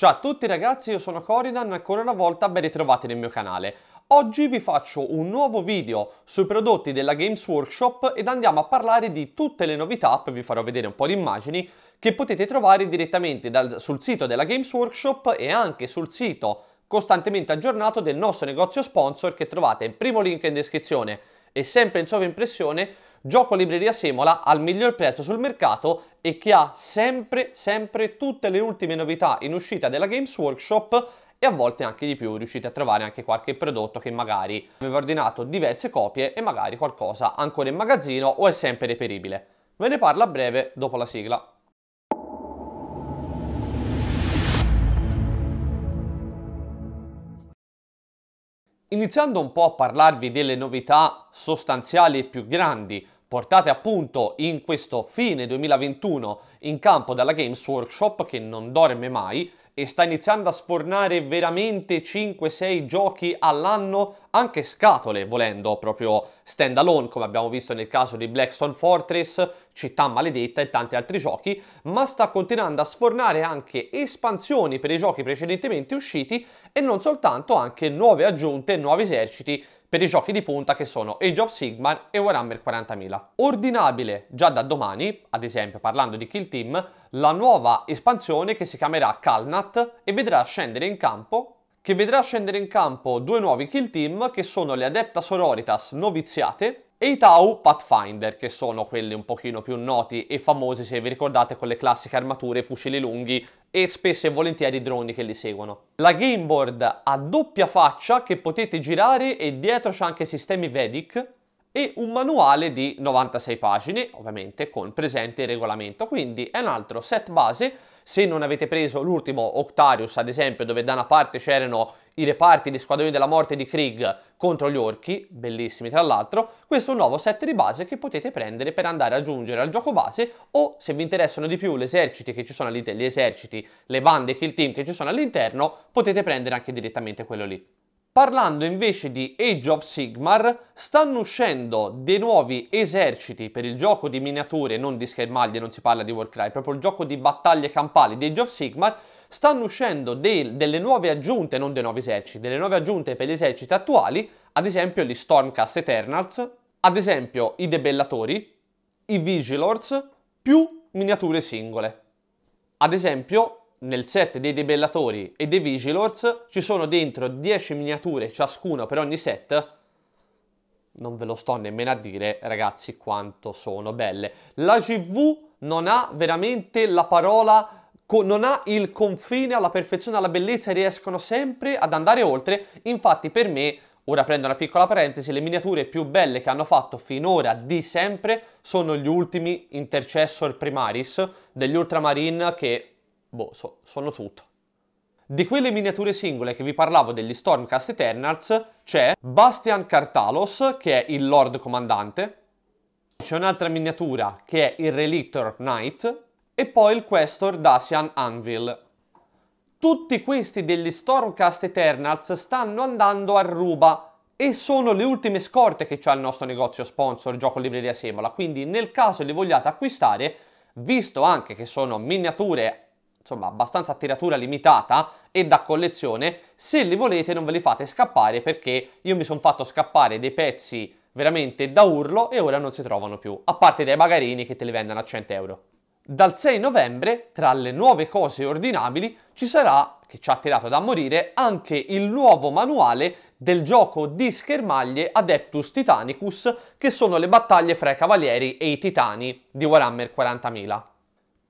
Ciao a tutti ragazzi, io sono Coridan, ancora una volta ben ritrovati nel mio canale. Oggi vi faccio un nuovo video sui prodotti della Games Workshop ed andiamo a parlare di tutte le novità, poi vi farò vedere un po' di immagini, che potete trovare direttamente dal, sul sito della Games Workshop e anche sul sito costantemente aggiornato del nostro negozio sponsor che trovate il primo link in descrizione e sempre in sovraimpressione Gioco Libreria Semola al miglior prezzo sul mercato e che ha sempre, sempre tutte le ultime novità in uscita della Games Workshop e a volte anche di più riuscite a trovare anche qualche prodotto che magari aveva ordinato diverse copie e magari qualcosa ancora in magazzino o è sempre reperibile. Ve ne parlo a breve dopo la sigla. Iniziando un po' a parlarvi delle novità sostanziali e più grandi portate appunto in questo fine 2021 in campo dalla Games Workshop che non dorme mai, e sta iniziando a sfornare veramente 5-6 giochi all'anno, anche scatole volendo proprio stand alone come abbiamo visto nel caso di Blackstone Fortress, Città Maledetta e tanti altri giochi, ma sta continuando a sfornare anche espansioni per i giochi precedentemente usciti e non soltanto anche nuove aggiunte, nuovi eserciti per i giochi di punta che sono Age of Sigmar e Warhammer 40.000. Ordinabile già da domani, ad esempio parlando di Kill Team, la nuova espansione che si chiamerà Kalnat e vedrà scendere in campo che vedrà scendere in campo due nuovi kill team che sono le Adepta Sororitas noviziate e i Tau Pathfinder, che sono quelli un pochino più noti e famosi se vi ricordate con le classiche armature, fucili lunghi e spesso e volentieri i droni che li seguono. La gameboard a doppia faccia che potete girare e dietro c'è anche sistemi Vedic e un manuale di 96 pagine, ovviamente con presente regolamento, quindi è un altro set base se non avete preso l'ultimo Octarius, ad esempio, dove da una parte c'erano i reparti di Squadroni della Morte di Krieg contro gli orchi, bellissimi tra l'altro, questo è un nuovo set di base che potete prendere per andare a aggiungere al gioco base o se vi interessano di più gli eserciti che ci sono all'interno, gli eserciti, le bande, kill team che ci sono all'interno, potete prendere anche direttamente quello lì. Parlando invece di Age of Sigmar, stanno uscendo dei nuovi eserciti per il gioco di miniature, non di schermaglie, non si parla di Warcry, proprio il gioco di battaglie campali di Age of Sigmar, stanno uscendo dei, delle nuove aggiunte, non dei nuovi eserciti, delle nuove aggiunte per gli eserciti attuali, ad esempio gli Stormcast Eternals, ad esempio i Debellatori, i Vigilors, più miniature singole. Ad esempio, nel set dei Debellatori e dei Vigilors ci sono dentro 10 miniature ciascuno per ogni set. Non ve lo sto nemmeno a dire, ragazzi, quanto sono belle. La GV non ha veramente la parola, non ha il confine alla perfezione, alla bellezza e riescono sempre ad andare oltre. Infatti per me, ora prendo una piccola parentesi, le miniature più belle che hanno fatto finora di sempre sono gli ultimi Intercessor Primaris degli Ultramarine che boh, so, sono tutto. Di quelle miniature singole che vi parlavo degli Stormcast Eternals c'è Bastian Cartalos, che è il Lord Comandante, c'è un'altra miniatura che è il Relictor Knight e poi il Questor Dacian Anvil. Tutti questi degli Stormcast Eternals stanno andando a ruba e sono le ultime scorte che c'ha il nostro negozio sponsor Gioco Libreria Semola, quindi nel caso li vogliate acquistare, visto anche che sono miniature insomma abbastanza a tiratura limitata e da collezione, se li volete non ve li fate scappare perché io mi sono fatto scappare dei pezzi veramente da urlo e ora non si trovano più, a parte dai bagarini che te li vendono a 100 euro. Dal 6 novembre, tra le nuove cose ordinabili, ci sarà, che ci ha tirato da morire, anche il nuovo manuale del gioco di schermaglie Adeptus Titanicus, che sono le battaglie fra i cavalieri e i titani di Warhammer 40.000.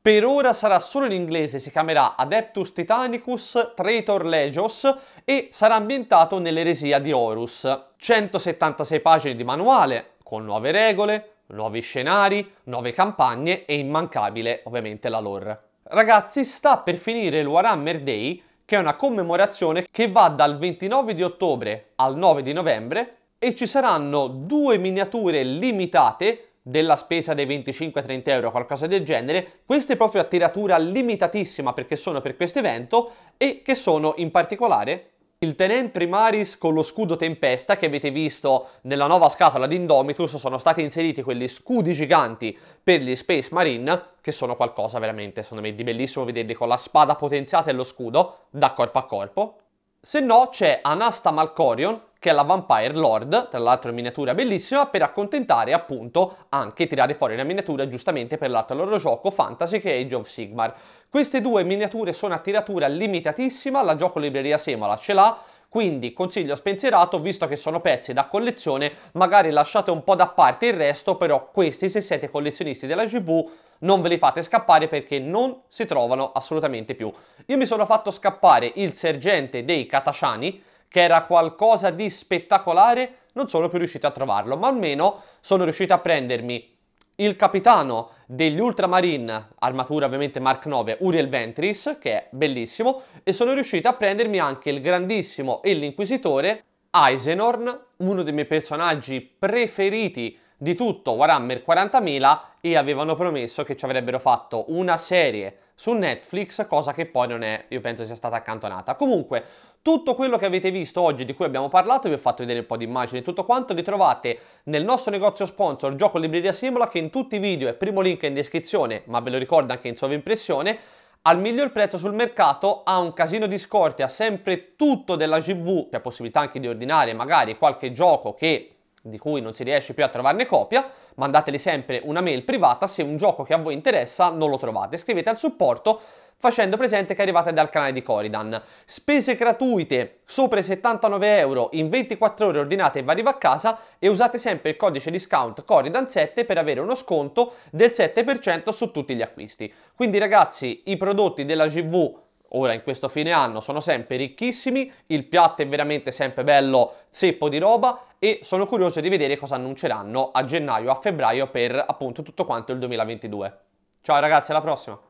Per ora sarà solo in inglese, si chiamerà Adeptus Titanicus Traitor Legios e sarà ambientato nell'eresia di Horus. 176 pagine di manuale, con nuove regole, nuovi scenari, nuove campagne e immancabile ovviamente la lore. Ragazzi, sta per finire il Warhammer Day, che è una commemorazione che va dal 29 di ottobre al 9 di novembre e ci saranno due miniature limitate della spesa dei 25-30 euro, qualcosa del genere, queste proprio a tiratura limitatissima perché sono per questo evento e che sono in particolare il Tenent Primaris con lo scudo Tempesta che avete visto nella nuova scatola di Indomitus sono stati inseriti quegli scudi giganti per gli Space Marine che sono qualcosa veramente, secondo me, di bellissimo vederli con la spada potenziata e lo scudo da corpo a corpo. Se no c'è Anasta Malkorion che è la Vampire Lord, tra l'altro in miniatura bellissima, per accontentare appunto anche tirare fuori una miniatura giustamente per l'altro loro gioco Fantasy che è Age of Sigmar. Queste due miniature sono a tiratura limitatissima, la gioco libreria Semola ce l'ha, quindi consiglio spensierato visto che sono pezzi da collezione magari lasciate un po' da parte il resto però questi se siete collezionisti della GV non ve li fate scappare perché non si trovano assolutamente più io mi sono fatto scappare il sergente dei Katasciani che era qualcosa di spettacolare, non sono più riuscito a trovarlo, ma almeno sono riuscito a prendermi il capitano degli Ultramarine, armatura ovviamente Mark 9, Uriel Ventris, che è bellissimo, e sono riuscito a prendermi anche il grandissimo e l'inquisitore Eisenhorn, uno dei miei personaggi preferiti di tutto Warhammer 40.000 e avevano promesso che ci avrebbero fatto una serie su Netflix, cosa che poi non è, io penso sia stata accantonata. Comunque, tutto quello che avete visto oggi, di cui abbiamo parlato, vi ho fatto vedere un po' di immagini, tutto quanto, li trovate nel nostro negozio sponsor Gioco Libreria Simula, che in tutti i video è primo link in descrizione, ma ve lo ricordo anche in sovrimpressione, al miglior prezzo sul mercato, ha un casino di scorte, ha sempre tutto della GV, c'è possibilità anche di ordinare magari qualche gioco che di cui non si riesce più a trovarne copia, mandateli sempre una mail privata se un gioco che a voi interessa non lo trovate. Scrivete al supporto facendo presente che arrivate dal canale di Coridan. Spese gratuite sopra i 79 euro in 24 ore ordinate e vi arriva a casa e usate sempre il codice discount Coridan7 per avere uno sconto del 7% su tutti gli acquisti. Quindi ragazzi i prodotti della GV ora in questo fine anno sono sempre ricchissimi, il piatto è veramente sempre bello zeppo di roba e sono curioso di vedere cosa annunceranno a gennaio, a febbraio per appunto tutto quanto il 2022. Ciao ragazzi, alla prossima!